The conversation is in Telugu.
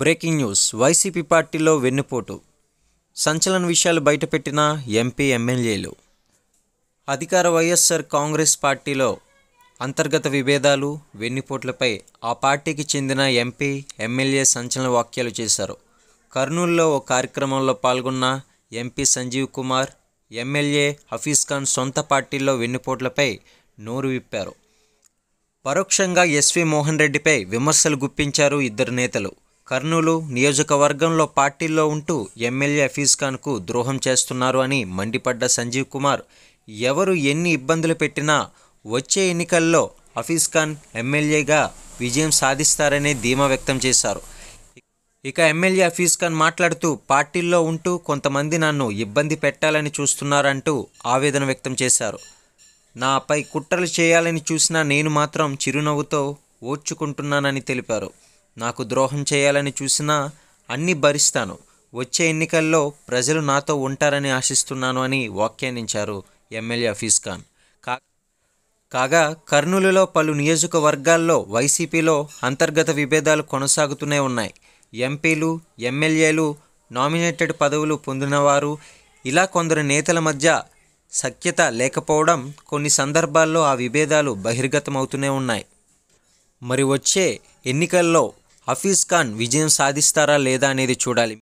బ్రేకింగ్ న్యూస్ వైసీపీ పార్టీలో వెన్నుపోటు సంచలన విషయాలు బయటపెట్టిన ఎంపీ ఎమ్మెల్యేలు అధికార వైఎస్ఆర్ కాంగ్రెస్ పార్టీలో అంతర్గత విభేదాలు వెన్నుపోట్లపై ఆ పార్టీకి చెందిన ఎంపీ ఎమ్మెల్యే సంచలన వాక్యాలు చేశారు కర్నూలులో ఓ కార్యక్రమంలో పాల్గొన్న ఎంపీ సంజీవ్ కుమార్ ఎమ్మెల్యే హఫీజ్ ఖాన్ సొంత పార్టీల్లో వెన్నుపోట్లపై నోరు విప్పారు పరోక్షంగా ఎస్వి మోహన్ రెడ్డిపై విమర్శలు గుప్పించారు ఇద్దరు నేతలు కర్నూలు నియోజకవర్గంలో పార్టీల్లో ఉంటూ ఎమ్మెల్యే హఫీజ్ ఖాన్కు ద్రోహం చేస్తున్నారు అని మండిపడ్డ సంజీవ్ కుమార్ ఎవరు ఎన్ని ఇబ్బందులు పెట్టినా వచ్చే ఎన్నికల్లో హఫీజ్ ఖాన్ ఎమ్మెల్యేగా విజయం సాధిస్తారనే ధీమా వ్యక్తం చేశారు ఇక ఎమ్మెల్యే హఫీజ్ ఖాన్ మాట్లాడుతూ పార్టీల్లో ఉంటూ కొంతమంది నన్ను ఇబ్బంది పెట్టాలని చూస్తున్నారంటూ ఆవేదన వ్యక్తం చేశారు నాపై కుట్రలు చేయాలని చూసినా నేను మాత్రం చిరునవ్వుతో ఓడ్చుకుంటున్నానని తెలిపారు నాకు ద్రోహం చేయాలని చూసినా అన్నీ భరిస్తాను వచ్చే ఎన్నికల్లో ప్రజలు నాతో ఉంటారని ఆశిస్తున్నాను అని వ్యాఖ్యానించారు ఎమ్మెల్యే హఫీజ్ ఖాన్ కాగా కర్నూలులో పలు నియోజకవర్గాల్లో వైసీపీలో అంతర్గత విభేదాలు కొనసాగుతూనే ఉన్నాయి ఎంపీలు ఎమ్మెల్యేలు నామినేటెడ్ పదవులు పొందినవారు ఇలా కొందరు నేతల మధ్య సఖ్యత లేకపోవడం కొన్ని సందర్భాల్లో ఆ విభేదాలు బహిర్గతమవుతూనే ఉన్నాయి మరి వచ్చే ఎన్నికల్లో హఫీజ్ ఖాన్ విజయం సాధిస్తారా లేదా అనేది చూడాలి